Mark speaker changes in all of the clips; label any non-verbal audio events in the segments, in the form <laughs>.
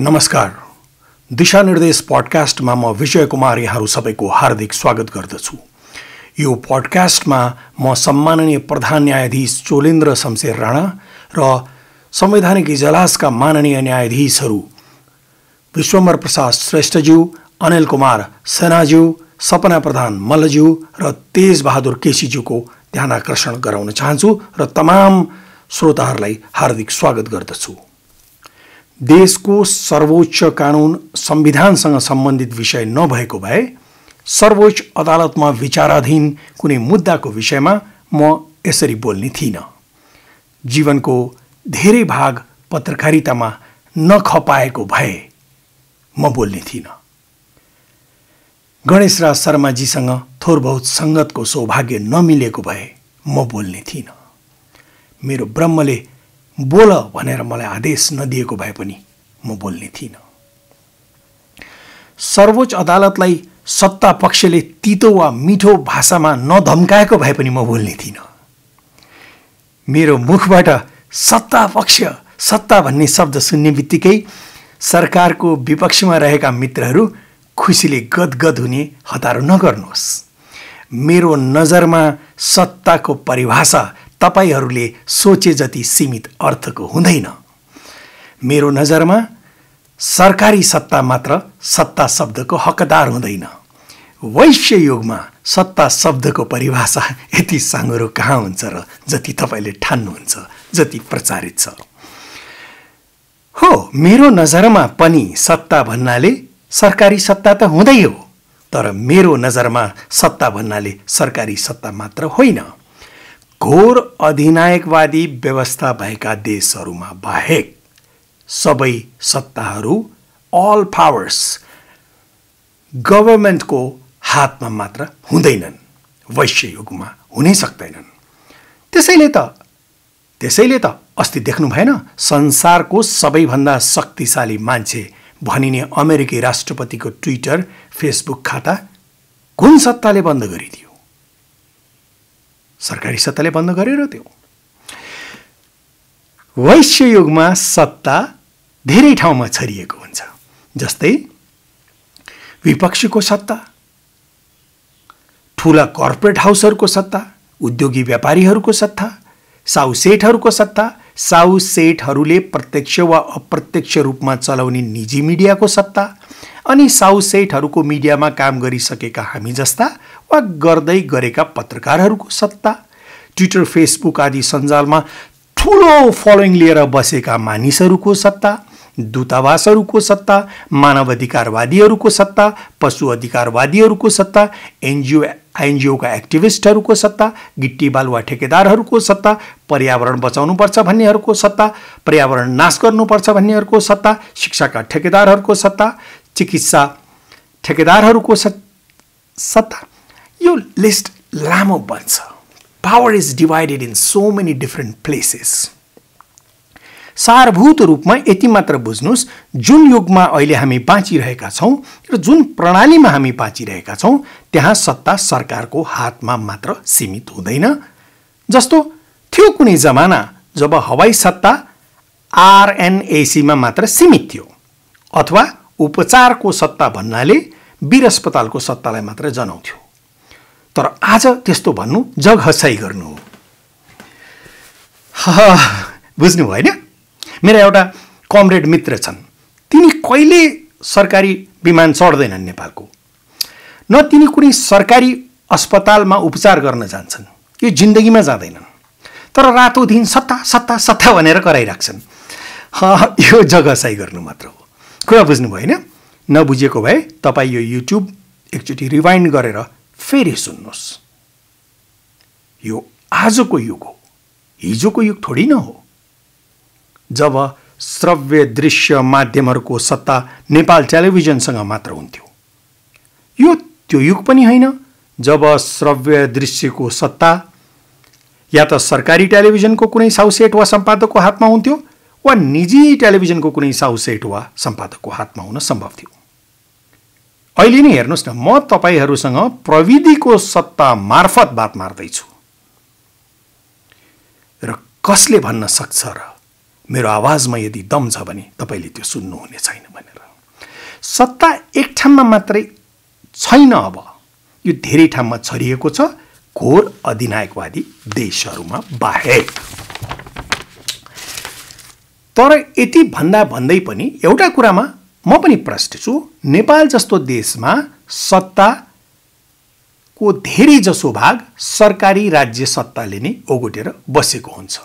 Speaker 1: नमस्कार दिशानिर्देश पडकास्टमा म विजय कुमार यहाँहरू सबैको हार्दिक स्वागत गर्दछु यो पडकास्टमा म सम्माननीय प्रधान न्यायाधीश चोलेन्द्र शमशेर राणा र संवैधानिक इजलासका माननीय न्यायाधीशहरू विश्वम्बर प्रसाद श्रेष्ठज्यू अनिल कुमार सेनाज्यू सपना प्रधान मल्लज्यू र तेज तेजबहादुर केसीज्यूको ध्यान आकर्षण गराउन चाहन्छु र तमाम श्रोताहरूलाई हार्दिक स्वागत गर्दछु देशको सर्वोच्च कानुन संविधानसँग सम्बन्धित विषय नभएको भए सर्वोच्च अदालतमा विचाराधीन कुनै मुद्दाको विषयमा म यसरी बोल्ने थिइनँ जीवनको धेरै भाग पत्रकारितामा नखपाएको भए म बोल्ने थिइनँ गणेश राज शर्माजीसँग थोर बहुत सङ्गतको सौभाग्य नमिलेको भए म बोल्ने थिइनँ मेरो ब्रह्मले बोल भनेर मलाई आदेश नदिएको भए पनि म बोल्ने थिइनँ सर्वोच्च अदालतलाई सत्ता पक्षले तितो वा मिठो भाषामा नधम्काएको भए पनि म बोल्ने थिइनँ मेरो मुखबाट सत्ता पक्ष सत्ता भन्ने शब्द सुन्ने बित्तिकै सरकारको विपक्षमा रहेका मित्रहरू खुसीले गदगद हुने हतारो नगर्नुहोस् मेरो नजरमा सत्ताको परिभाषा तपाईँहरूले सोचे जति सीमित अर्थको हुँदैन मेरो नजरमा सरकारी सत्ता मात्र सत्ता शब्दको हकदार हुँदैन वैश्य युगमा सत्ता शब्दको परिभाषा यति साँगुरो कहाँ हुन्छ र जति तपाईँले ठान्नुहुन्छ जति प्रचारित छ हो मेरो नजरमा पनि सत्ता भन्नाले सरकारी सत्ता त हुँदै हो तर मेरो नजरमा सत्ता भन्नाले सरकारी सत्ता मात्र होइन घोर अधिनायकवादी व्यवस्था भएका देशहरूमा बाहेक सबै सत्ताहरू अल पावर्स गभर्मेन्टको हातमा मात्र हुँदैनन् वैश्य युगमा हुनै सक्दैनन् त्यसैले त त्यसैले त अस्ति देख्नु भएन संसारको सबैभन्दा शक्तिशाली मान्छे भनिने अमेरिकी राष्ट्रपतिको ट्विटर फेसबुक खाता कुन सत्ताले बन्द गरिदियो सरकारी सत्ताले बन्द गर्यो र त्यो वैश्ययुगमा सत्ता धेरै ठाउँमा छरिएको हुन्छ जस्तै विपक्षीको सत्ता ठुला कर्पोरेट हाउसहरूको सत्ता उद्योगी व्यापारीहरूको सत्ता साउ सेठहरूको सत्ता साउ सेठहरूले प्रत्यक्ष वा अप्रत्यक्ष रूपमा चलाउने निजी मिडियाको सत्ता अनि साउ सेठहरूको मिडियामा काम गरिसकेका हामी जस्ता वा गर्दै गरेका पत्रकारहरूको सत्ता ट्विटर फेसबुक आदि सञ्जालमा ठुलो फलोइङ लिएर बसेका मानिसहरूको सत्ता दूतावासहरूको सत्ता मानवाधिकारवादीहरूको सत्ता पशु अधिकारवादीहरूको सत्ता एनजिओ एनजिओका एक्टिभिस्टहरूको सत्ता गिट्टी बालुवा ठेकेदारहरूको सत्ता पर्यावरण बचाउनुपर्छ भन्नेहरूको सत्ता पर्यावरण नाश गर्नुपर्छ भन्नेहरूको सत्ता शिक्षाका ठेकेदारहरूको सत्ता चिकित्सा ठेकेदारहरूको सत्ता यो लिस्ट लामो बन्छ power is divided in so many different places सारभूत रूपमा यति मात्र बुझ्नुहोस् जुन युगमा अहिले हामी बाँचिरहेका छौँ र जुन प्रणालीमा हामी बाँचिरहेका छौँ त्यहाँ सत्ता सरकारको हातमा मात्र सीमित हुँदैन जस्तो थियो कुनै जमाना जब हवाई सत्ता आरएनएसीमा मात्र सीमित थियो अथवा उपचारको सत्ता भन्नाले वीर अस्पतालको सत्तालाई मात्र जनाउँथ्यो तर आज त्यस्तो भन्नु जग हसाई गर्नु हो बुझ्नु भयो होइन मेरा एउटा कमरेड मित्र छन् तिनी कहिले सरकारी विमान चढ्दैनन् नेपालको न तिनी कुनै सरकारी अस्पतालमा उपचार गर्न जान्छन् यो जिन्दगीमा जाँदैनन् तर रातो दिन सत्ता सत्ता सत्ता भनेर कराइराख्छन् यो जग हसाई गर्नु मात्र हो कुरा बुझ्नु भयो होइन नबुझेको भए तपाईँ यो युट्युब एकचोटि रिभाइन्ड गरेर फेरि सुन्नुहोस् यो आजको युग हो हिजोको युग थोडी न हो जब श्रव्य दृश्य माध्यमहरूको सत्ता नेपाल टेलिभिजनसँग मात्र हुन्थ्यो यो त्यो युग पनि होइन जब श्रव्य दृश्यको सत्ता या त सरकारी टेलिभिजनको कुनै साउसेट वा सम्पादकको हातमा हुन्थ्यो वा निजी टेलिभिजनको कुनै साउसेट वा सम्पादकको हातमा हुन सम्भव थियो अहिले नै हेर्नुहोस् न म तपाईँहरूसँग प्रविधिको सत्ता मार्फत बात मार्दैछु र कसले भन्न सक्छ र मेरो आवाजमा यदि दम छ भने तपाईँले त्यो सुन्नुहुने छैन भनेर सत्ता एक ठाउँमा मात्रै छैन अब यो धेरै ठाउँमा छरिएको छ घोर अधिनायकवादी देशहरूमा बाहेक तर यति भन्दा भन्दै पनि एउटा कुरामा म पनि प्रश्न छु नेपाल जस्तो देशमा सत्ता को धेरै जसो भाग सरकारी राज्य सत्ताले नै ओगटेर बसेको हुन्छ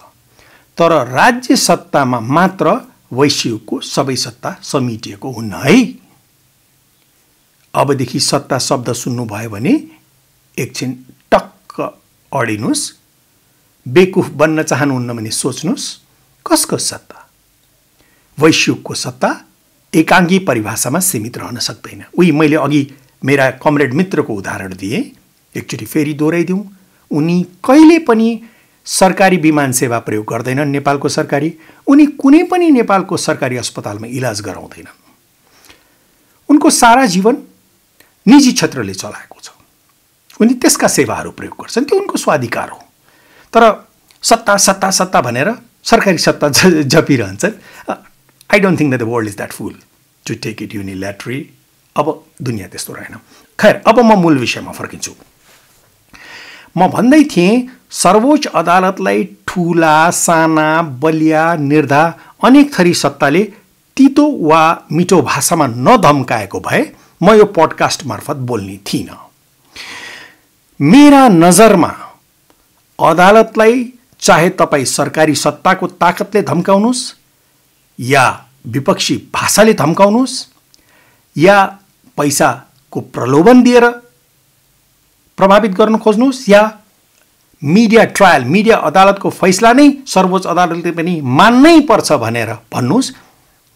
Speaker 1: तर राज्य सत्तामा मात्र वैश्यको सबै सत्ता समेटिएको हुन्न है अबदेखि सत्ता शब्द सुन्नुभयो भने एकछिन टक्क अडिनुहोस् बेकुफ बन्न चाहनुहुन्न भने सोच्नुहोस् कसको सत्ता वैश्यको सत्ता एकाङ्गी परिभाषामा सीमित रहन सक्दैन उही मैले अघि मेरा कमरेड मित्रको उदाहरण दिएँ एकचोटि फेरि दोहोऱ्याइदिउँ उनी कहिले पनि सरकारी विमान सेवा प्रयोग गर्दैनन् नेपालको सरकारी उनी कुनै पनि नेपालको सरकारी अस्पतालमा इलाज गराउँदैनन् उनको सारा जीवन निजी क्षेत्रले चलाएको छ उनी त्यसका सेवाहरू प्रयोग गर्छन् त्यो उनको स्वाधिकार हो तर सत्ता सत्ता सत्ता भनेर सरकारी सत्ता झपिरहन्छन् I don't think the world is that fool to take it unilaterally अब दुनियाँ त्यस्तो रहेन खैर अब म मूल विषयमा फर्किन्छु म भन्दै थिएँ सर्वोच्च अदालतलाई ठुला साना बलिया निर्धा अनेक थरी सत्ताले तितो वा मिठो भाषामा नधम्काएको भए म यो पडकास्ट मार्फत बोल्ने थिइनँ मेरा नजरमा अदालतलाई चाहे तपाईँ सरकारी सत्ताको ताकतले धम्काउनुहोस् या विपक्षी भाषाले धम्काउनुहोस् या पैसाको प्रलोभन दिएर प्रभावित गर्न खोज्नुहोस् या मिडिया ट्रायल मिडिया अदालतको फैसला नै सर्वोच्च अदालतले पनि मान्नै पर्छ भनेर भन्नुहोस्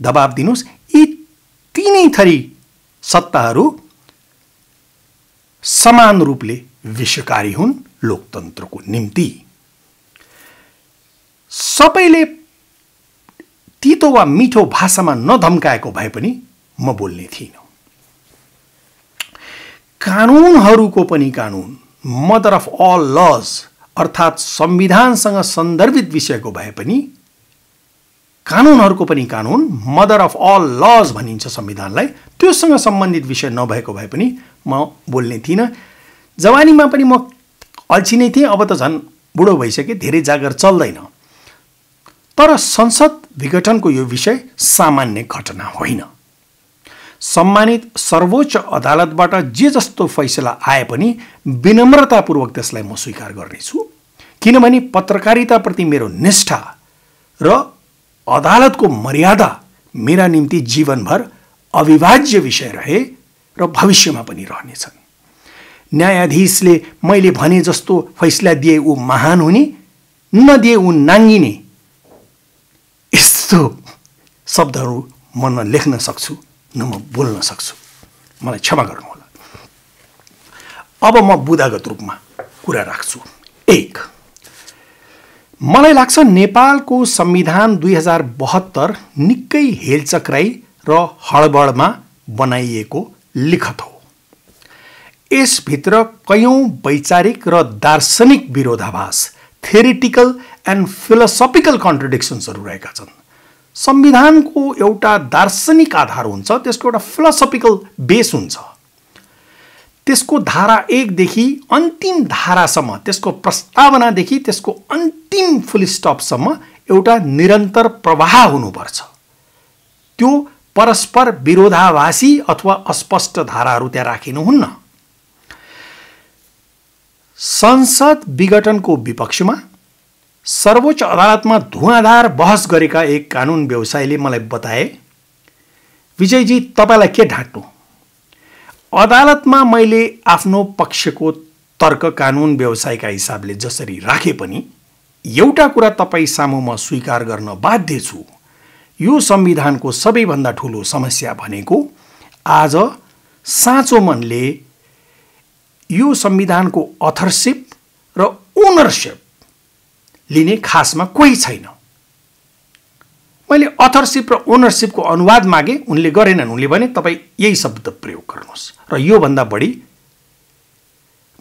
Speaker 1: दबाब दिनुहोस् यी तिनै थरी सत्ताहरू समान रूपले विश्वकारी हुन् लोकतन्त्रको निम्ति सबैले तितो वा मिठो भाषामा नधम्काएको भए पनि म बोल्ने थिइनँ कानुनहरूको पनि कानुन मदर अफ अल लज अर्थात् संविधानसँग सन्दर्भित विषयको भए पनि कानुनहरूको पनि कानुन मदर अफ अल लज भनिन्छ संविधानलाई त्योसँग सम्बन्धित विषय नभएको भए पनि म बोल्ने थिइनँ जवानीमा पनि म अल्छी नै थिएँ अब त झन् बुढो भइसकेँ धेरै जागर चल्दैन तर संसद विघटनको यो विषय सामान्य घटना होइन सम्मानित सर्वोच्च अदालतबाट जे जस्तो फैसला आए पनि विनम्रतापूर्वक त्यसलाई म स्वीकार गर्नेछु किनभने पत्रकारिताप्रति मेरो निष्ठा र अदालतको मर्यादा मेरा निम्ति जीवनभर अविभाज्य विषय रहे र भविष्यमा पनि रहनेछन् न्यायाधीशले मैले भने जस्तो फैसला दिए ऊ महान हुने नदिए ऊ नाङ्गिने यस्तो शब्दहरू म न लेख्न सक्छु न म बोल्न सक्छु मलाई क्षमा होला अब म बुदागत रूपमा कुरा राख्छु एक मलाई लाग्छ नेपालको संविधान दुई हजार बहत्तर निकै हेलचक्राई र हडबडमा बनाइएको लिखत हो यसभित्र कैयौँ वैचारिक र दार्शनिक विरोधाभास थेरिटिकल एन्ड फिलोसफिकल कन्ट्रडिक्सन्सहरू रहेका छन् संविधानको एउटा दार्शनिक आधार हुन्छ त्यसको एउटा फिलोसफिकल बेस हुन्छ त्यसको धारा एकदेखि अन्तिम धारासम्म त्यसको प्रस्तावनादेखि त्यसको अन्तिम फुल स्टपसम्म एउटा निरन्तर प्रवाह हुनुपर्छ त्यो परस्पर विरोधाभासी अथवा अस्पष्ट धाराहरू त्यहाँ राखिनुहुन्न संसद विघटनको विपक्षमा सर्वोच्च अदालतमा धुवाधार बहस गरेका एक कानुन व्यवसायीले मलाई बताए विजयजी तपाईँलाई के ढाँट्नु अदालतमा मैले आफ्नो पक्षको तर्क कानुन व्यवसायका हिसाबले जसरी राखे पनि एउटा कुरा तपाईँ सामु म स्वीकार गर्न बाध्य छु यो संविधानको सबैभन्दा ठुलो समस्या भनेको आज साँचो मनले यो संविधानको अथरसिप र ओनरसिप लिने खासमा कोही छैन मैले अथरसिप र ओनरसिपको अनुवाद मागेँ उनले गरेनन् उनले भने तपाईँ यही शब्द प्रयोग गर्नुहोस् र योभन्दा बढी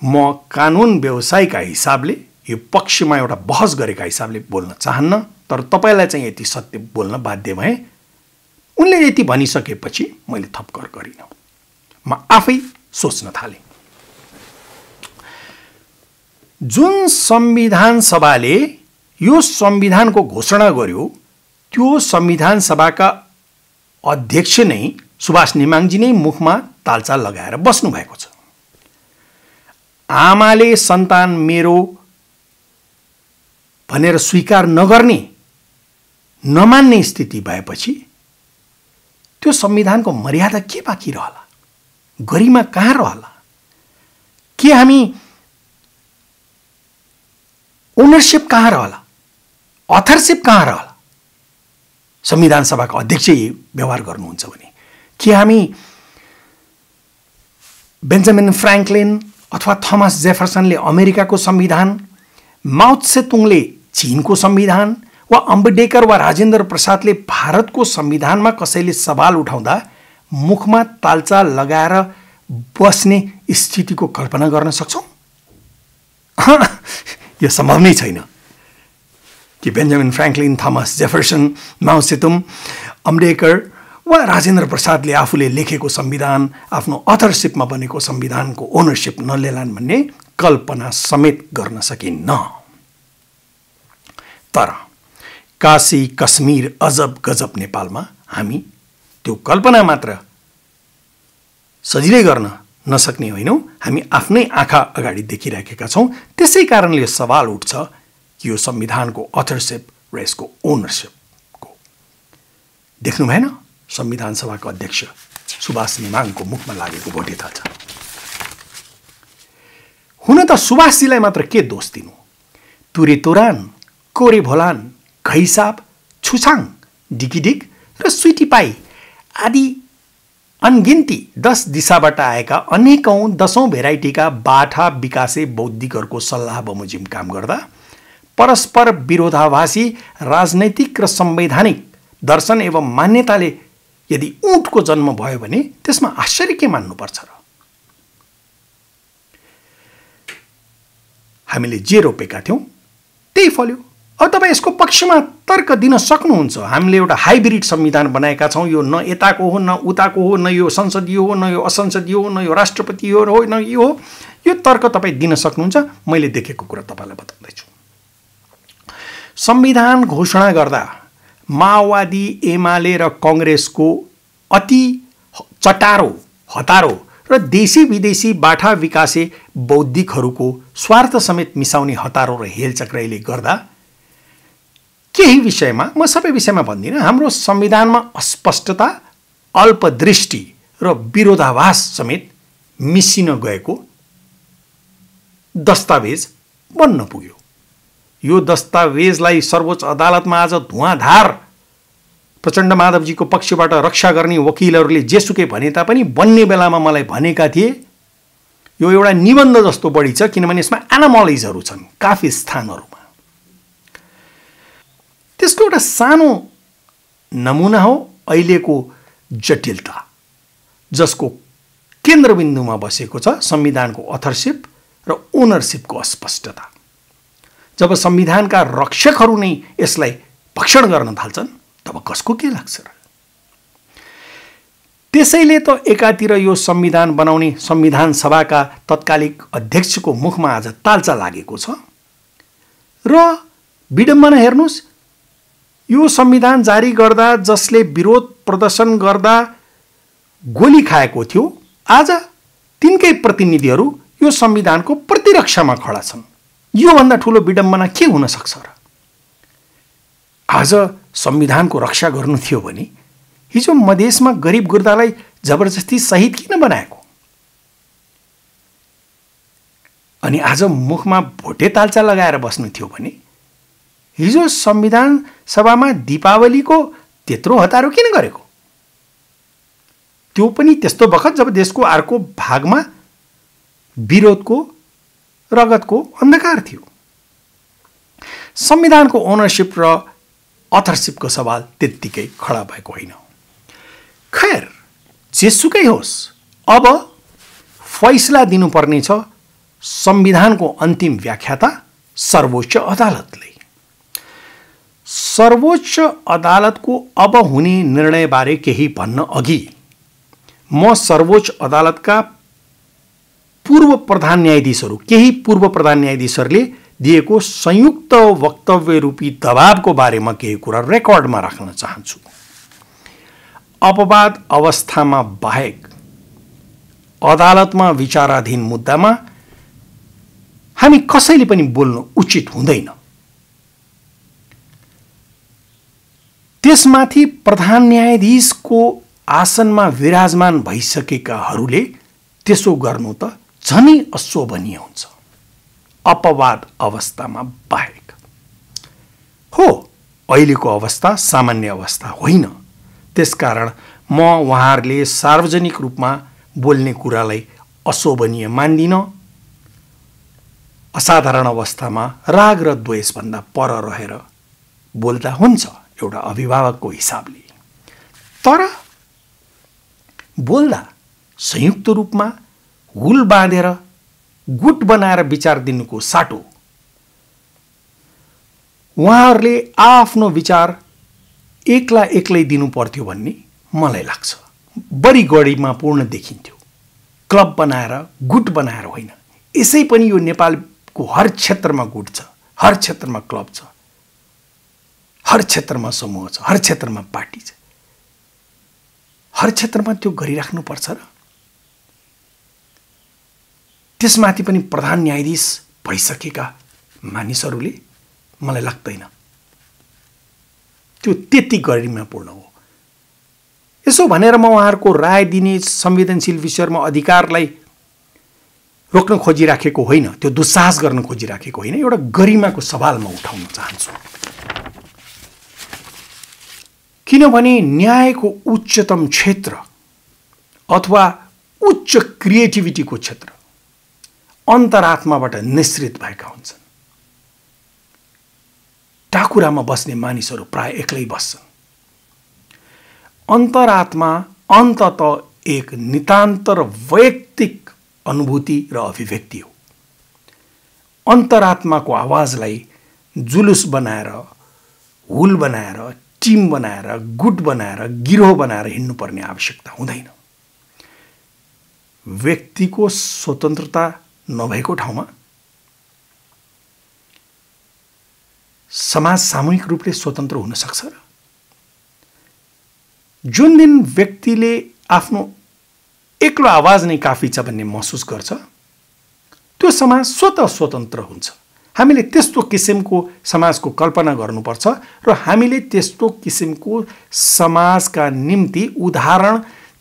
Speaker 1: म कानुन व्यवसायका हिसाबले यो पक्षमा एउटा बहस गरेका हिसाबले बोल्न चाहन्न तर तपाईँलाई चाहिँ यति सत्य बोल्न बाध्य भएँ उनले यति भनिसकेपछि मैले थपकर गरिनँ म आफै सोच्न थालेँ जुन संविधान सभाले यो संविधानको घोषणा गर्यो त्यो संविधान सभाका अध्यक्ष नै सुभाष निमाङजी नै मुखमा तालचाल लगाएर बस्नुभएको छ आमाले सन्तान मेरो भनेर स्वीकार नगर्ने नमान्ने स्थिति भएपछि त्यो संविधानको मर्यादा के बाँकी रहला गरिमा कहाँ रहला के हामी ओनरसिप कहाँ रहला अथरसिप कहाँ रहला संविधान सभाको अध्यक्ष व्यवहार गर्नुहुन्छ भने के हामी बेन्जामिन फ्रेङ्कलिन अथवा थमस जेफरसनले अमेरिकाको संविधान सेतुङले चिनको संविधान वा अम्बेडकर वा राजेन्द्र प्रसादले भारतको संविधानमा कसैले सवाल उठाउँदा मुखमा तालचा लगाएर बस्ने स्थितिको कल्पना गर्न सक्छौँ <laughs> यो सम्भव नै छैन कि बेन्जामिन फ्रेङ्कलिन थमस जेफरसन माउसेतुम अम्बेकर वा राजेन्द्र प्रसादले आफूले लेखेको संविधान आफ्नो अथरसिपमा बनेको संविधानको ओनरसिप नलेलान् भन्ने कल्पना समेत गर्न सकिन्न तर काशी कश्मीर अजब गजब नेपालमा हामी त्यो कल्पना मात्र सजिलै गर्न नसक्ने होइनौँ हामी आफ्नै आँखा अगाडि देखिराखेका छौँ त्यसै कारणले सवाल उठ्छ कि यो संविधानको अथरसिप र यसको ओनरसिपको देख्नु भएन संविधान सभाको अध्यक्ष सुभाष निमाङको मुखमा लागेको भोटे छ हुन त सुभाषजीलाई मात्र के दोष दिनु तुरे तोरान कोरे भोलान खैसाप छुछाङ डिकिडिक र सुटीपाई आदि अनगिन्ती दस दिशाबाट आएका अनेकौँ दसौँ भेराइटीका बाठा विकासे बौद्धिकहरूको सल्लाह बमोजिम काम गर्दा परस्पर विरोधाभासी राजनैतिक र संवैधानिक दर्शन एवं मान्यताले यदि उठको जन्म भयो भने त्यसमा आश्चर्य के मान्नुपर्छ र हामीले जे रोपेका थियौँ त्यही फल्यो अब तपाईँ यसको पक्षमा तर्क दिन सक्नुहुन्छ हामीले एउटा हाइब्रिड संविधान बनाएका छौँ यो न यताको हो न उताको हो न यो संसदीय हो न यो असंसदीय हो न यो राष्ट्रपति हो हो न यो हो यो तर्क तपाईँ दिन सक्नुहुन्छ मैले देखेको कुरा तपाईँलाई बताउँदैछु संविधान घोषणा गर्दा माओवादी एमाले र कङ्ग्रेसको अति चटारो हतारो र देशी विदेशी बाठा विकासे बौद्धिकहरूको स्वार्थ समेत मिसाउने हतारो र हेलचक्राइले गर्दा केही विषयमा म सबै विषयमा भन्दिनँ हाम्रो संविधानमा अस्पष्टता अल्पदृष्टि र विरोधाभास समेत मिसिन गएको दस्तावेज बन्न पुग्यो यो दस्तावेजलाई सर्वोच्च अदालतमा आज धुवाधार प्रचण्ड माधवजीको पक्षबाट रक्षा गर्ने वकिलहरूले जेसुकै भने तापनि बन्ने बेलामा मलाई भनेका थिए यो एउटा निबन्ध जस्तो बढी छ किनभने यसमा एनामोलिजहरू छन् काफी स्थानहरूमा त्यसको एउटा सानो नमुना हो अहिलेको जटिलता जसको केन्द्रबिन्दुमा बसेको छ संविधानको अथरसिप र ओनरसिपको अस्पष्टता जब संविधानका रक्षकहरू नै यसलाई भक्षण गर्न थाल्छन् तब कसको के लाग्छ र त्यसैले त एकातिर यो संविधान बनाउने संविधान सभाका तत्कालिक अध्यक्षको मुखमा आज तालचा लागेको छ र विडम्बना हेर्नुहोस् यो संविधान जारी गर्दा जसले विरोध प्रदर्शन गर्दा गोली खाएको थियो आज तिनकै प्रतिनिधिहरू यो संविधानको प्रतिरक्षामा खडा छन् योभन्दा ठुलो विडम्बना के हुन सक्छ र आज संविधानको रक्षा गर्नु थियो भने हिजो मधेसमा गरिब गुर्दालाई जबरजस्ती सहित किन बनाएको अनि आज मुखमा भोटे तालचा लगाएर बस्नु थियो भने हिजो संविधान सभामा दीपावलीको त्यत्रो हतारो किन गरेको त्यो पनि त्यस्तो बखत जब देशको अर्को भागमा विरोधको रगतको अन्धकार थियो संविधानको ओनरसिप र अथरसिपको सवाल त्यत्तिकै खडा भएको होइन खैर जेसुकै होस् अब फैसला दिनुपर्नेछ संविधानको अन्तिम व्याख्याता सर्वोच्च अदालतले सर्वोच्च अदालतको अब हुने निर्णयबारे केही भन्न अघि म सर्वोच्च अदालतका पूर्व प्रधान न्यायाधीशहरू केही पूर्व प्रधान न्यायाधीशहरूले दिएको संयुक्त वक्तव्य रूपी दबावको बारेमा केही कुरा रेकर्डमा राख्न चाहन्छु अपवाद अवस्थामा बाहेक अदालतमा विचाराधीन मुद्दामा हामी कसैले पनि बोल्नु उचित हुँदैन त्यसमाथि प्रधान न्यायाधीशको आसनमा विराजमान भइसकेकाहरूले त्यसो गर्नु त झनै अशोभनीय हुन्छ अपवाद अवस्थामा बाहेक हो अहिलेको अवस्था सामान्य अवस्था होइन त्यसकारण म उहाँहरूले सार्वजनिक रूपमा बोल्ने कुरालाई अशोभनीय मान्दिनँ असाधारण अवस्थामा राग र द्वेषभन्दा पर रहेर बोल्दा हुन्छ एउटा अभिभावकको हिसाबले तर बोल्दा संयुक्त रूपमा हुल बाँधेर गुट बनाएर विचार दिनुको साटो उहाँहरूले आआफ्नो विचार एक्ला एक्लै दिनुपर्थ्यो भन्ने मलाई लाग्छ बढी गढीमा पूर्ण देखिन्थ्यो क्लब बनाएर गुट बनाएर होइन यसै पनि यो नेपालको हर क्षेत्रमा गुट छ हर क्षेत्रमा क्लब छ हर क्षेत्रमा समूह छ हर क्षेत्रमा पार्टी छ हर क्षेत्रमा त्यो गरिराख्नुपर्छ र त्यसमाथि पनि प्रधान न्यायाधीश भइसकेका मानिसहरूले मलाई लाग्दैन त्यो त्यति गरिमापूर्ण हो यसो भनेर म उहाँहरूको राय दिने संवेदनशील विषयहरूमा अधिकारलाई रोक्न खोजिराखेको होइन त्यो दुस्साहस गर्न खोजिराखेको होइन एउटा गरिमाको सवाल म उठाउन चाहन्छु किनभने न्यायको उच्चतम क्षेत्र अथवा उच्च क्रिएटिभिटीको क्षेत्र अन्तरात्माबाट निश्रित भएका हुन्छन् टाकुरामा बस्ने मानिसहरू प्राय एक्लै बस्छन् अन्तरात्मा अन्तत एक नितान्तर वैयक्तिक अनुभूति र अभिव्यक्ति हो अन्तरात्माको आवाजलाई जुलुस बनाएर हुल बनाएर टिम बनाएर गुट बनाएर गिरोह बनाएर हिँड्नुपर्ने आवश्यकता हुँदैन व्यक्तिको स्वतन्त्रता नभएको ठाउँमा समाज सामूहिक रूपले स्वतन्त्र हुनसक्छ र जुन दिन व्यक्तिले आफ्नो एक्लो आवाज नै काफी छ भन्ने महसुस गर्छ त्यो समाज स्वत स्वतन्त्र हुन्छ हामीले त्यस्तो किसिमको समाजको कल्पना गर्नुपर्छ र हामीले त्यस्तो किसिमको समाजका निम्ति उदाहरण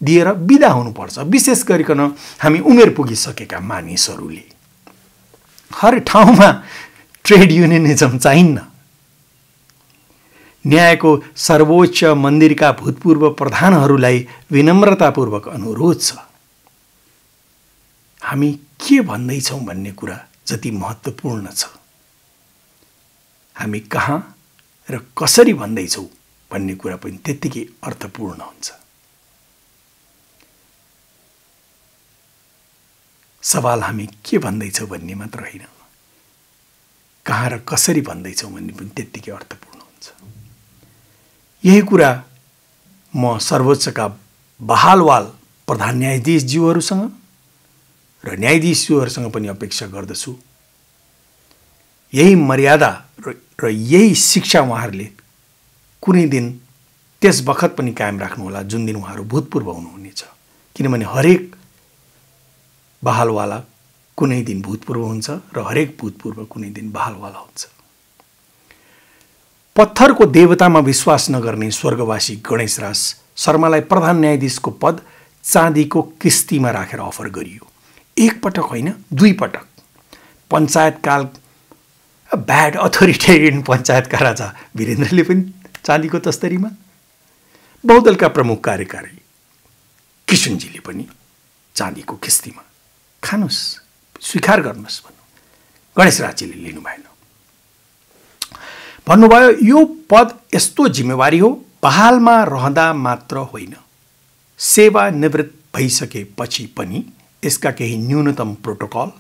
Speaker 1: दिएर बिदा हुनुपर्छ विशेष गरिकन हामी उमेर पुगिसकेका मानिसहरूले हर ठाउँमा ट्रेड युनियनिजम चाहिन्न न्यायको सर्वोच्च मन्दिरका भूतपूर्व प्रधानहरूलाई विनम्रतापूर्वक अनुरोध छ हामी के भन्दैछौँ भन्ने कुरा जति महत्त्वपूर्ण छ हामी कहाँ र कसरी भन्दैछौँ भन्ने कुरा पनि त्यत्तिकै अर्थपूर्ण हुन्छ सवाल हामी के भन्दैछौँ भन्ने मात्र होइन कहाँ र कसरी भन्दैछौँ भन्ने पनि त्यत्तिकै अर्थपूर्ण हुन्छ यही कुरा म सर्वोच्चका बहालवाल प्रधान न्यायाधीशज्यूहरूसँग र न्यायाधीशज्यूहरूसँग पनि अपेक्षा गर्दछु यही मर्यादा र यही शिक्षा उहाँहरूले कुनै दिन त्यस बखत पनि कायम राख्नुहोला जुन दिन उहाँहरू भूतपूर्व हुनुहुनेछ किनभने हरेक बहालवाला कुनै दिन भूतपूर्व हुन्छ र हरेक भूतपूर्व कुनै दिन बहालवाला हुन्छ पत्थरको देवतामा विश्वास नगर्ने स्वर्गवासी गणेशराज शर्मालाई प्रधान न्यायाधीशको पद चाँदीको किस्तीमा राखेर अफर गरियो एकपटक होइन दुईपटक पञ्चायतकाल ब्याड अथोरिटेरियन पञ्चायतका राजा वीरेन्द्रले पनि चालीको तस्तरीमा बहुदलका प्रमुख कार्यकारी किशनजीले पनि चाँदीको किस्तीमा खानुहोस् स्वीकार गर्नुहोस् भन्नु गणेश राज्यले लिनु भएन भन्नुभयो यो पद यस्तो जिम्मेवारी हो बहालमा रहँदा मात्र होइन सेवा निवृत्त भइसकेपछि पनि यसका केही न्यूनतम प्रोटोकल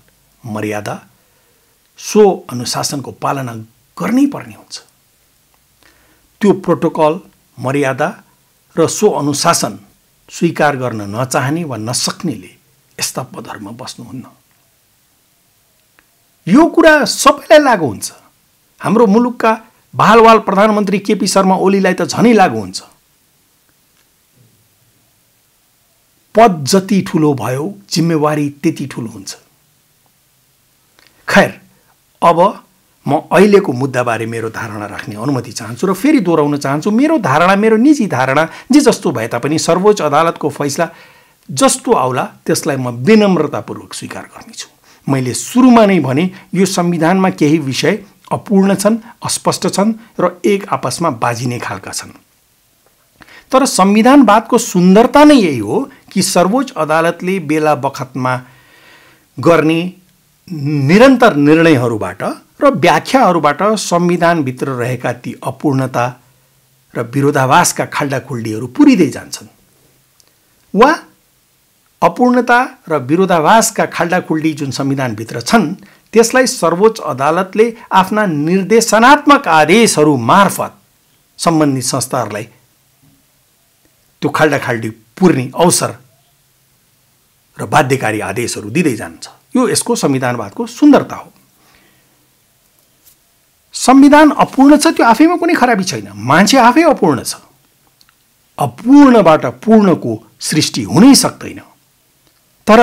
Speaker 1: मर्यादा सो अनुशासनको पालना गर्नै पर्ने हुन्छ त्यो प्रोटोकल मर्यादा र सो अनुशासन स्वीकार गर्न नचाहने वा नसक्नेले यस्ता पदहरूमा बस्नुहुन्न यो कुरा सबैलाई लागु हुन्छ हाम्रो मुलुकका बालवाल प्रधानमन्त्री केपी शर्मा ओलीलाई त झनै लागु हुन्छ पद जति ठुलो भयो जिम्मेवारी त्यति ठुलो हुन्छ खैर अब म अहिलेको मुद्दाबारे मेरो धारणा राख्ने अनुमति चाहन्छु र फेरि दोहोऱ्याउन चाहन्छु मेरो धारणा मेरो निजी धारणा जे जस्तो भए तापनि सर्वोच्च अदालतको फैसला जस्तो आउला त्यसलाई म विनम्रतापूर्वक स्वीकार गर्नेछु मैले सुरुमा नै भने यो संविधानमा केही विषय अपूर्ण छन् अस्पष्ट छन् र एक आपसमा बाजिने खालका छन् तर संविधानवादको सुन्दरता नै यही हो कि सर्वोच्च अदालतले बेला बखतमा गर्ने निरन्तर निर्णयहरूबाट र व्याख्याहरूबाट संविधानभित्र रहेका ती अपूर्णता र विरोधाभासका खाल्डाखुल्डीहरू पुरिँदै जान्छन् वा अपूर्णता र विरोधाभासका खाल्डाखुल्डी जुन संविधानभित्र छन् त्यसलाई सर्वोच्च अदालतले आफ्ना निर्देशनात्मक आदेशहरू मार्फत सम्बन्धित संस्थाहरूलाई त्यो खाल्डाखाल्डी पुर्ने अवसर र बाध्यकारी आदेशहरू दिँदै जान्छ यो यसको संविधानवादको सुन्दरता हो संविधान अपूर्ण छ त्यो आफैमा कुनै खराबी छैन मान्छे आफै अपूर्ण छ अपूर्णबाट पूर्णको सृष्टि हुनै सक्दैन तर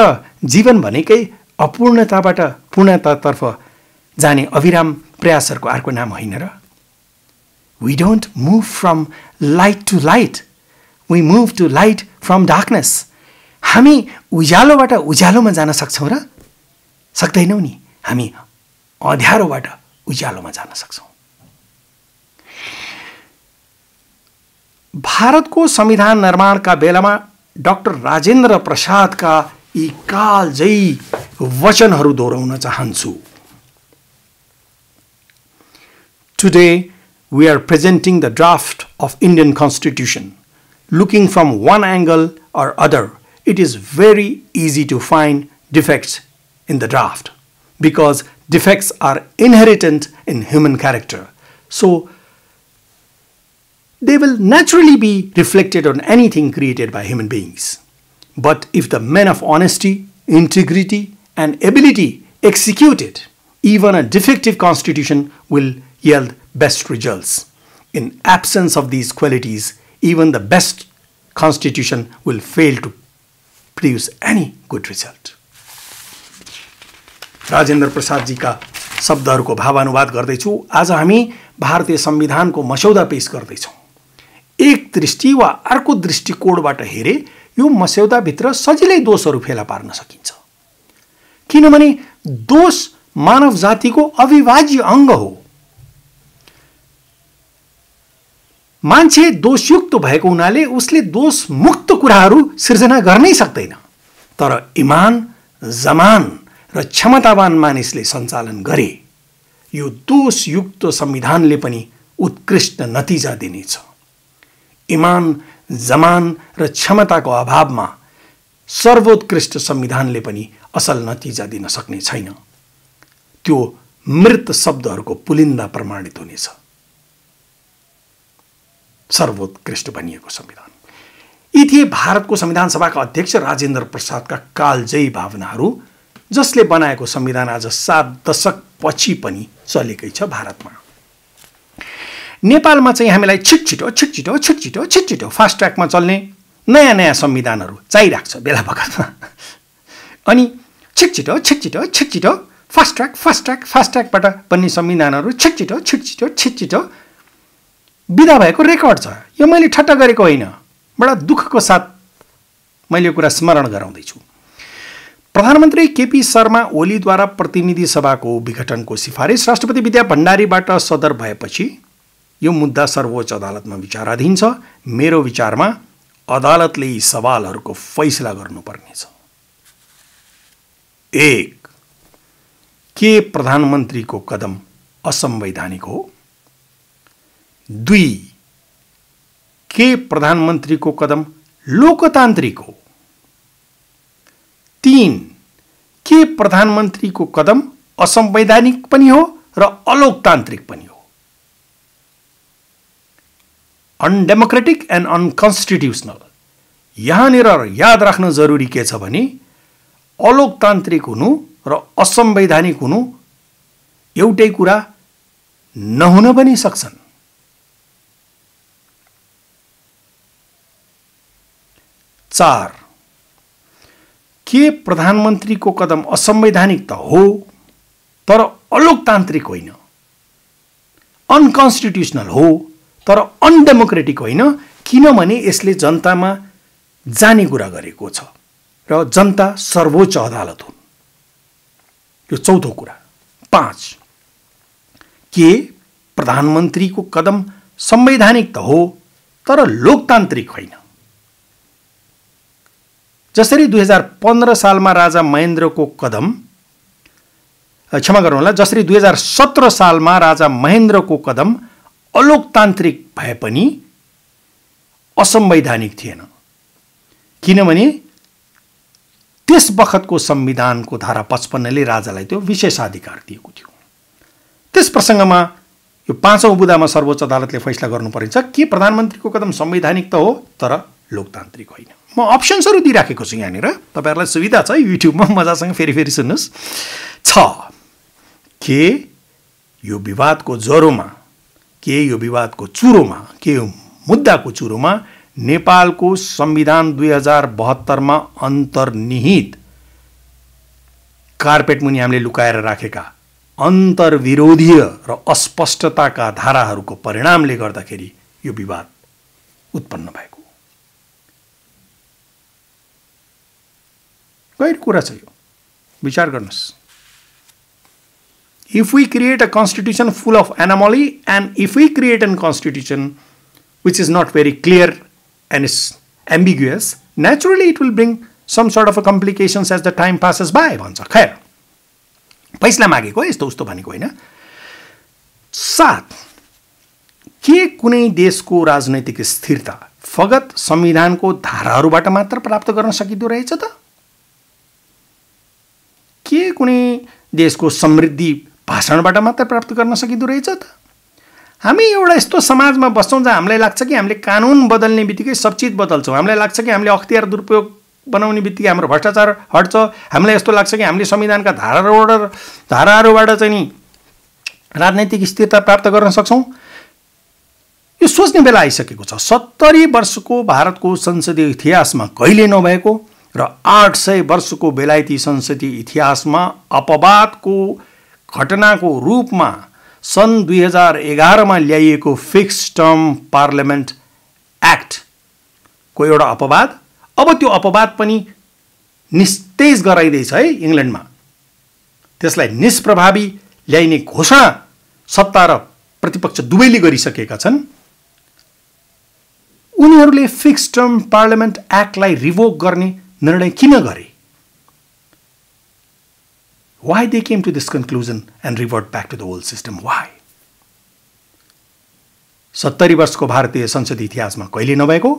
Speaker 1: जीवन भनेकै अपूर्णताबाट पूर्णतातर्फ जाने अविराम प्रयासहरूको अर्को नाम होइन र we don't move from light to light we move to light from darkness हामी उज्यालोबाट उज्यालोमा जान सक्छौँ र सक्दैनौँ नि हामी अँध्यारोबाट उज्यालोमा जान सक्छौँ भारतको संविधान निर्माणका बेलामा डाक्टर राजेन्द्र प्रसादका यी कालजै वचनहरू दोहोऱ्याउन चाहन्छु today we are presenting the draft of Indian constitution looking from one angle or other it is very easy to find defects in the draft because defects are inherent in human character. So they will naturally be reflected on anything created by human beings. But if the men of honesty, integrity, and ability execute it, even a defective constitution will yield best results. In absence of these qualities, even the best constitution will fail to produce any good result. Rajendra प्रसादजीका शब्दहरूको भावानुवाद गर्दैछु आज हामी भारतीय संविधानको मस्यौदा पेस गर्दैछौँ एक दृष्टि वा अर्को दृष्टिकोणबाट हेरे यो मस्यौदाभित्र सजिलै दोषहरू फेला पार्न सकिन्छ किनभने दोष मानव जातिको अविभाज्य अङ्ग हो मान्छे दोषयुक्त भएको हुनाले उसले दोषमुक्त कुराहरू सिर्जना गर्नै सक्दैन तर इमान जमान र क्षमतावान मानिसले सञ्चालन गरे यो दोषयुक्त संविधानले पनि उत्कृष्ट नतिजा दिनेछ इमान जमान र क्षमताको अभावमा सर्वोत्कृष्ट संविधानले पनि असल नतिजा दिन सक्ने छैन त्यो मृत शब्दहरूको पुलिन्दा प्रमाणित हुनेछ सर्वोत्कृष्ट भनिएको संविधान यी थिए भारतको संविधान सभाका अध्यक्ष राजेन्द्र प्रसादका कालजयी भावनाहरू जसले बनाएको संविधान आज सात दशकपछि पनि चलेकै छ भारतमा नेपालमा चाहिँ हामीलाई छिट छिट छिटो छिटो छिट छिटो छिट छिटो फास्ट ट्र्याकमा चल्ने नयाँ नयाँ संविधानहरू चाहिरहेको छ बेला बखतमा अनि छिट छिट छिटो छिटो छिट छिटो fast track fast track fast ट्र्याकबाट बन्ने संविधानहरू छिट छिट छिटो छिटो छिट छिटो बिदा भएको रेकर्ड छ यो मैले ठट्टा गरेको होइन बडा दुःखको साथ मैले यो कुरा स्मरण गराउँदैछु प्रधानमन्त्री केपी शर्मा ओलीद्वारा प्रतिनिधि सभाको विघटनको सिफारिस राष्ट्रपति विद्या भण्डारीबाट सदर भएपछि यो मुद्दा सर्वोच्च अदालतमा विचाराधीन छ मेरो विचारमा अदालतले यी सवालहरूको फैसला गर्नुपर्नेछ एक के प्रधानमन्त्रीको कदम असंवैधानिक हो दुई के प्रधानमन्त्रीको कदम लोकतान्त्रिक हो तिन के प्रधानमन्त्रीको कदम असंवैधानिक पनि हो र अलोकतान्त्रिक पनि हो अनडेमोक्रेटिक एन्ड अनकन्स्टिट्युसनल यहाँनिर याद राख्न जरुरी के छ भने अलोकतान्त्रिक हुनु र असंवैधानिक हुनु एउटै कुरा नहुन पनि सक्छन् चार के प्रधानमन्त्रीको कदम असंवैधानिक त हो तर अलोकतान्त्रिक होइन अनकन्स्टिट्युसनल हो तर अनडेमोक्रेटिक होइन किनभने यसले जनतामा जाने कुरा गरेको छ र जनता सर्वोच्च अदालत हुन् यो चौथो कुरा पाँच के प्रधानमन्त्रीको कदम संवैधानिक त हो तर लोकतान्त्रिक होइन जसरी दुई हजार पन्ध्र सालमा राजा महेन्द्रको कदम क्षमा गर्नुहोला जसरी दुई हजार सत्र सालमा राजा महेन्द्रको कदम अलोकतान्त्रिक भए पनि असंवैधानिक थिएन किनभने त्यस बखतको संविधानको धारा पचपन्नले राजालाई त्यो विशेषाधिकार दिएको थियो त्यस प्रसङ्गमा यो पाँचौँ बुदामा सर्वोच्च अदालतले फैसला गर्नुपर्नेछ के प्रधानमन्त्रीको कदम संवैधानिक त हो तर लोकतान्त्रिक होइन म अप्सन्सहरू दिइराखेको छु यहाँनिर तपाईँहरूलाई सुविधा छ युट्युबमा मजासँग फेरि फेरि सुन्नुहोस् छ के यो विवादको ज्वरोमा के यो विवादको चुरोमा के यो मुद्दाको चुरोमा नेपालको संविधान दुई हजार बहत्तरमा अन्तर्निहित कार्पेट मुनि हामीले लुकाएर राखेका अन्तर्विरोधीय र अस्पष्टताका धाराहरूको परिणामले गर्दाखेरि यो विवाद उत्पन्न भएको गहिरो कुरा छ यो विचार गर्नुहोस् if we create a constitution full of anomaly and if we create an constitution which is not very clear and is ambiguous naturally it will bring some sort of a complications as the time passes by भन्छ खैर पैसा मागेको यस्तो उस्तो भनेको होइन साथ के कुनै देशको राजनैतिक स्थिरता फगत संविधानको धाराहरूबाट मात्र प्राप्त गर्न सकिँदो रहेछ त के कुनै देशको समृद्धि भाषणबाट मात्र प्राप्त गर्न सकिँदो रहेछ त हामी एउटा यस्तो समाजमा बस्छौँ जहाँ हामीलाई लाग्छ कि हामीले कानुन बदल्ने बित्तिकै सब चिज बदल्छौँ हामीलाई लाग्छ कि हामीले अख्तियार दुरुपयोग बनाउने बित्तिकै हाम्रो भ्रष्टाचार हट्छ हामीलाई यस्तो लाग्छ कि हामीले संविधानका धाराहरूबाट धाराहरूबाट चाहिँ नि राजनैतिक स्थिरता प्राप्त गर्न सक्छौँ यो सोच्ने बेला आइसकेको छ सत्तरी वर्षको भारतको संसदीय इतिहासमा कहिले नभएको र आठ सय वर्षको बेलायती संसदीय इतिहासमा अपवादको घटनाको रूपमा सन् दुई हजार एघारमा ल्याइएको फिक्स टर्म पार्लियामेन्ट एक्टको एउटा अपवाद अब त्यो अपवाद पनि निस्तेज गराइँदैछ है इङ्ल्यान्डमा त्यसलाई निष्प्रभावी ल्याइने घोषणा सत्ता र प्रतिपक्ष दुवैले गरिसकेका छन् उनीहरूले फिक्स टर्म पार्लियामेन्ट एक्टलाई रिभोक गर्ने निर्णय किन गरे why they came to this conclusion and revert back to the whole system why सत्तरी वर्षको भारतीय संसदीय इतिहासमा कहिले नभएको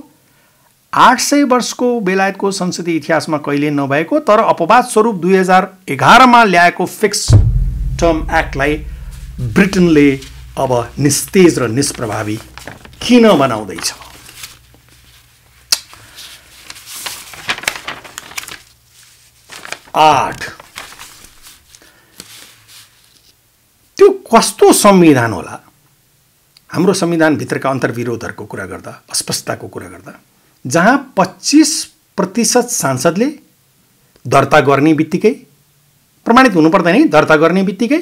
Speaker 1: आठ सय वर्षको बेलायतको संसदीय इतिहासमा कहिले नभएको तर अपवाद स्वरूप दुई हजार एघारमा ल्याएको फिक्स टर्म एक्टलाई ब्रिटेनले अब निस्तेज र निष्प्रभावी किन बनाउँदैछ आठ त्यो कस्तो संविधान होला हाम्रो संविधानभित्रका अन्तर्विरोधहरूको कुरा गर्दा अस्पष्टताको कुरा गर्दा जहाँ पच्चिस प्रतिशत सांसदले दर्ता गर्ने बित्तिकै प्रमाणित हुनु पर्दैन दर्ता गर्ने बित्तिकै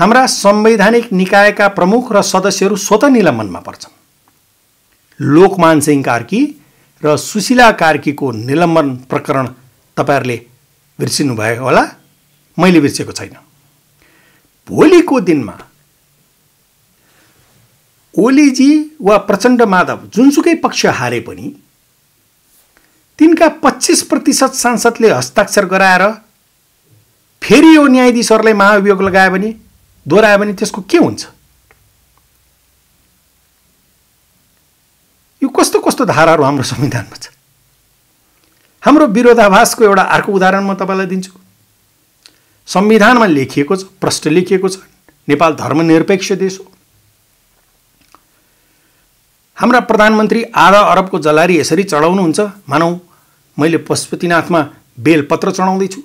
Speaker 1: हाम्रा संवैधानिक निकायका प्रमुख र सदस्यहरू स्वत निलम्बनमा पर्छन् लोकमान सिंह कार्की र सुशीला कार्कीको निलम्बन प्रकरण तपाईँहरूले बिर्सिनु भयो होला मैले बिर्सेको छैन भोलिको दिनमा ओलीजी वा प्रचण्ड माधव जुनसुकै पक्ष हारे पनि तिनका पच्चिस प्रतिशत सांसदले हस्ताक्षर गराएर फेरि यो न्यायाधीशहरूलाई महाभियोग लगायो भने दोहोऱ्यायो भने त्यसको के हुन्छ यो कस्तो कस्तो धाराहरू हाम्रो संविधानमा छ हाम्रो विरोधाभासको एउटा अर्को उदाहरण म तपाईँलाई दिन्छु संविधानमा लेखिएको छ प्रष्ट लेखिएको छ नेपाल धर्मनिरपेक्ष देश हो हाम्रा प्रधानमन्त्री आधा अरबको जलारी यसरी चढाउनुहुन्छ मानौ मैले पशुपतिनाथमा बेलपत्र चढाउँदैछु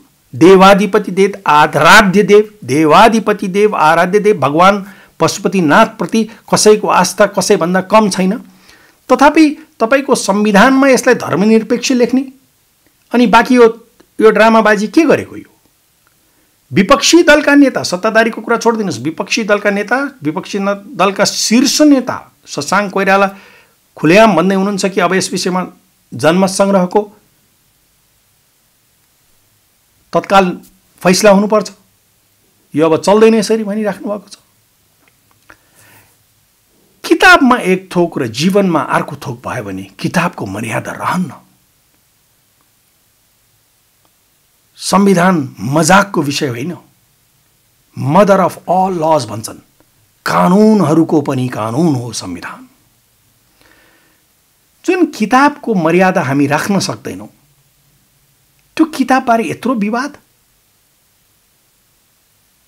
Speaker 1: देवाधिपति देव आराध्य देव देवाधिपति देव आराध्य देव भगवान् पशुपतिनाथप्रति कसैको आस्था कसैभन्दा कम छैन तथापि तपाईँको संविधानमा यसलाई धर्मनिरपेक्ष लेख्ने अनि बाँकी यो यो ड्रामाबाजी के गरेको यो विपक्षी दलका नेता सत्ताधारीको कुरा छोडिदिनुहोस् विपक्षी दलका नेता विपक्षी दलका शीर्ष नेता शशाङ्क कोइराला खुलेआम भन्दै हुनुहुन्छ कि अब यस विषयमा जन्म सङ्ग्रहको तत्काल फैसला हुनुपर्छ यो अब चल्दैन यसरी भनिराख्नु भएको छ किताबमा एक थोक र जीवनमा अर्को थोक भयो भने किताबको मर्यादा रहन्न संविधान मजाकको विषय होइन मदर अफ अल लज भन्छन् कानुनहरूको पनि कानुन हो संविधान जुन किताबको मर्यादा हामी राख्न सक्दैनौँ त्यो किताबबारे यत्रो विवाद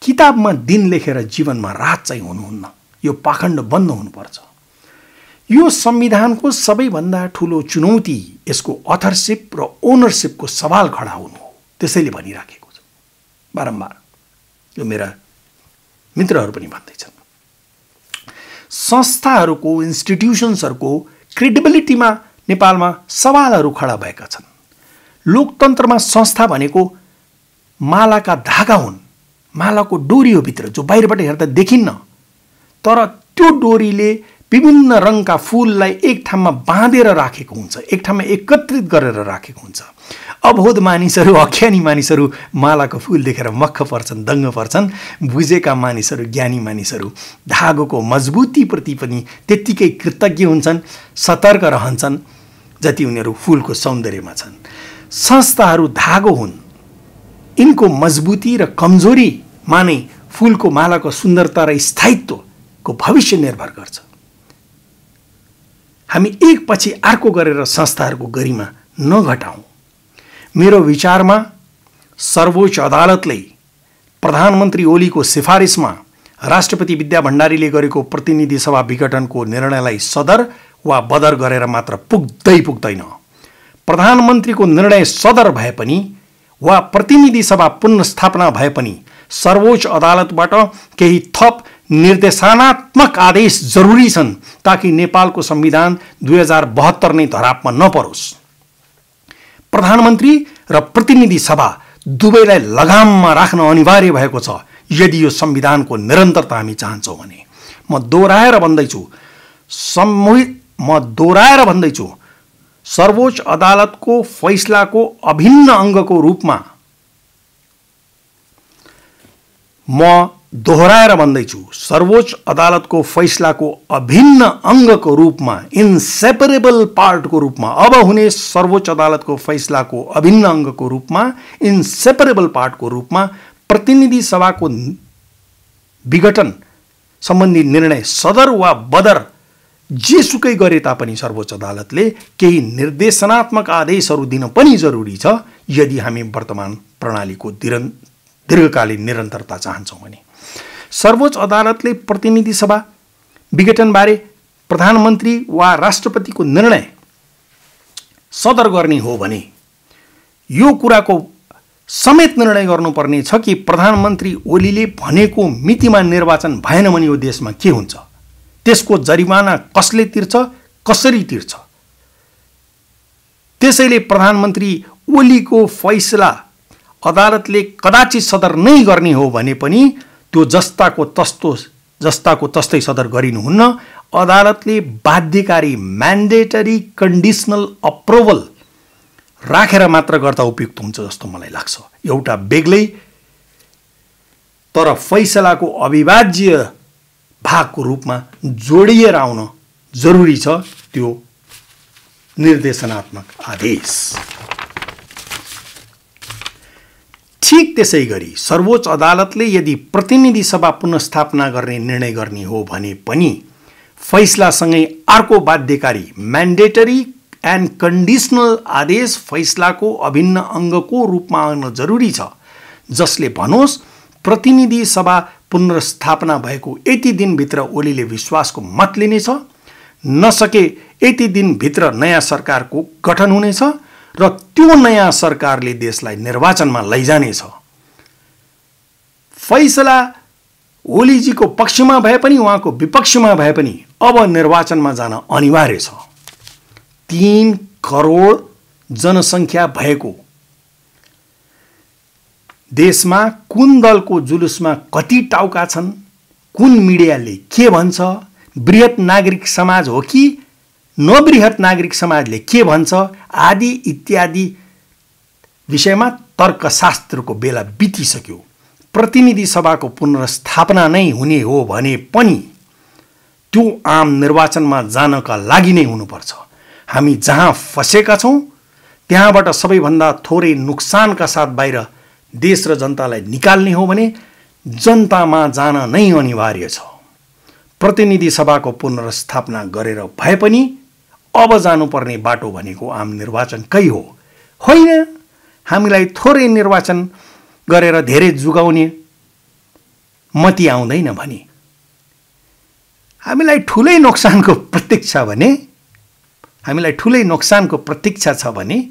Speaker 1: किताबमा दिन लेखेर जीवनमा रात चाहिँ हुनुहुन्न यो पाखण्ड बन्द हुनुपर्छ यो संविधानको सबैभन्दा ठुलो चुनौती यसको अथरसिप र ओनरसिपको सवाल खडा हुनु त्यसैले भनिराखेको छु बारम्बार यो मेरा मित्रहरू पनि भन्दैछन् संस्थाहरूको इन्स्टिट्युसन्सहरूको क्रेडिबिलिटीमा नेपालमा सवालहरू खडा भएका छन् लोकतन्त्रमा संस्था भनेको मालाका धागा हुन् मालाको डोरी हो भित्र जो बाहिरबाट हेर्दा देखिन्न तर त्यो डोरीले विभिन्न रङका फुललाई एक ठाउँमा बाँधेर राखेको हुन्छ एक ठाउँमा एकत्रित गरेर राखेको हुन्छ अबोध मानिसहरू अज्ञानी मानिसहरू मालाको फुल देखेर मख पर्छन् दङ्ग पर्छन् बुझेका मानिसहरू ज्ञानी मानिसहरू धागोको मजबुतीप्रति पनि त्यत्तिकै कृतज्ञ हुन्छन् सतर्क रहन्छन् जति उनीहरू फुलको सौन्दर्यमा छन् संस्थाहरू धागो हुन् यिनको मजबुती र कमजोरीमा नै फुलको मालाको सुन्दरता र स्थायित्वको भविष्य निर्भर गर्छ हामी एकपछि अर्को गरेर संस्थाहरूको गरिमा नघटाउँ मेरो विचारमा सर्वोच्च अदालतले प्रधानमन्त्री ओलीको सिफारिसमा राष्ट्रपति विद्या भण्डारीले गरेको प्रतिनिधि सभा विघटनको निर्णयलाई सदर वा बदर गरेर मात्र पुग्दै पुग्दैन प्रधानमन्त्रीको निर्णय सदर भए पनि वा प्रतिनिधि सभा पुनस्थापना भए पनि सर्वोच्च अदालतबाट केही थप निर्देशनात्मक आदेश जरुरी छन् ताकि नेपालको संविधान दुई हजार बहत्तर नै धरापमा नपरोस् प्रधानमन्त्री र प्रतिनिधि सभा दुवैलाई लगाममा राख्न अनिवार्य भएको छ यदि यो संविधानको निरन्तरता हामी चाहन्छौँ भने म दोहोऱ्याएर भन्दैछु सम्मोहित म दोहोऱ्याएर भन्दैछु सर्वोच्च अदालतको फैसलाको अभिन्न अङ्गको रूपमा म दोहोऱ्याएर भन्दैछु सर्वोच्च अदालतको फैसलाको अभिन्न अङ्गको रूपमा इन्सेपरेबल पार्टको रूपमा अब हुने सर्वोच्च अदालतको फैसलाको अभिन्न अङ्गको रूपमा इन्सेपरेबल पार्टको रूपमा प्रतिनिधि सभाको विघटन सम्बन्धी निर्णय सदर वा बदर जेसुकै गरे तापनि सर्वोच्च अदालतले केही निर्देशनात्मक आदेशहरू दिन पनि जरुरी छ यदि हामी वर्तमान प्रणालीको दीर्घकालीन निरन्तरता चाहन्छौँ भने सर्वोच्च अदालतले प्रतिनिधि सभा विघटनबारे प्रधानमन्त्री वा राष्ट्रपतिको निर्णय सदर गर्ने हो भने यो कुराको समेत निर्णय गर्नुपर्ने छ कि प्रधानमन्त्री ओलीले भनेको मितिमा निर्वाचन भएन भने यो देशमा के हुन्छ त्यसको जरिमाना कसले तिर्छ कसरी तिर्छ त्यसैले प्रधानमन्त्री ओलीको फैसला अदालतले कदाचित सदर नै गर्ने हो भने पनि त्यो जस्ताको तस्तो जस्ताको तस्तै सदर गरिनुहुन्न अदालतले बाध्यकारी म्यान्डेटरी कन्डिसनल अप्रुभल राखेर मात्र गर्दा उपयुक्त हुन्छ जस्तो मलाई लाग्छ एउटा बेग्लै तर फैसलाको अविभाज्य भागको रूपमा जोडिएर आउन जरुरी छ त्यो निर्देशनात्मक आदेश ठिक त्यसै गरी सर्वोच्च अदालतले यदि प्रतिनिधि सभा पुनस्थापना गर्ने निर्णय गर्ने हो भने पनि फैसलासँगै अर्को बाध्यकारी म्यान्डेटरी एन्ड कन्डिसनल आदेश फैसलाको अभिन्न अङ्गको रूपमा आउन जरुरी छ जसले भनोस् प्रतिनिधि सभा पुनर्स्थापना भएको यति दिनभित्र ओलीले विश्वासको मत लिनेछ नसके यति दिनभित्र नयाँ सरकारको गठन हुनेछ र त्यो नयाँ सरकारले देशलाई निर्वाचनमा लैजानेछ फैसला ओलीजीको पक्षमा भए पनि उहाँको विपक्षमा भए पनि अब निर्वाचनमा जान अनिवार्य छ तिन करोड जनसङ्ख्या भएको देशमा कुन दलको जुलुसमा कति टाउका छन् कुन मिडियाले के भन्छ वृहत नागरिक समाज हो कि नवृहत नागरिक समाजले के भन्छ आदि इत्यादि विषयमा तर्कशास्त्रको बेला बितिसक्यो प्रतिनिधि सभाको पुनर्स्थापना नै हुने हो भने पनि त्यो आम निर्वाचनमा जानका लागि नै हुनुपर्छ हामी जहाँ फसेका छौँ त्यहाँबाट सबैभन्दा थोरै नोक्सानका साथ बाहिर देश र जनतालाई निकाल्ने हो भने जनतामा जान नै अनिवार्य छ प्रतिनिधि सभाको पुनर्स्थापना गरेर भए पनि अब जानुपर्ने बाटो भनेको आम निर्वाचनकै हो होइन हामीलाई थोरै निर्वाचन गरेर धेरै जुगाउने मती आउँदैन भने हामीलाई ठुलै नोक्सानको प्रतीक्षा भने हामीलाई ठुलै नोक्सानको प्रतीक्षा छ भने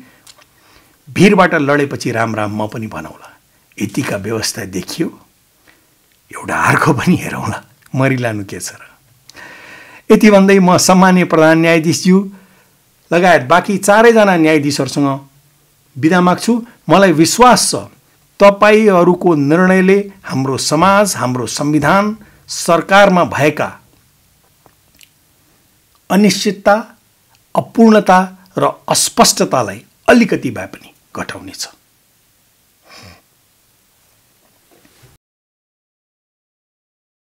Speaker 1: भिरबाट लडेपछि राम राम म पनि भनौँला यतिका व्यवस्था देखियो एउटा अर्को पनि हेरौँला मरिलानु के छ र यति भन्दै म सम्मान्य प्रधान न्यायाधीशज्यू लगायत बाँकी चारैजना न्यायाधीशहरूसँग बिदा माग्छु मलाई विश्वास छ तपाईँहरूको निर्णयले हाम्रो समाज हाम्रो संविधान सरकारमा भएका अनिश्चितता अपूर्णता र अस्पष्टतालाई अलिकति भए पनि घटाउनेछ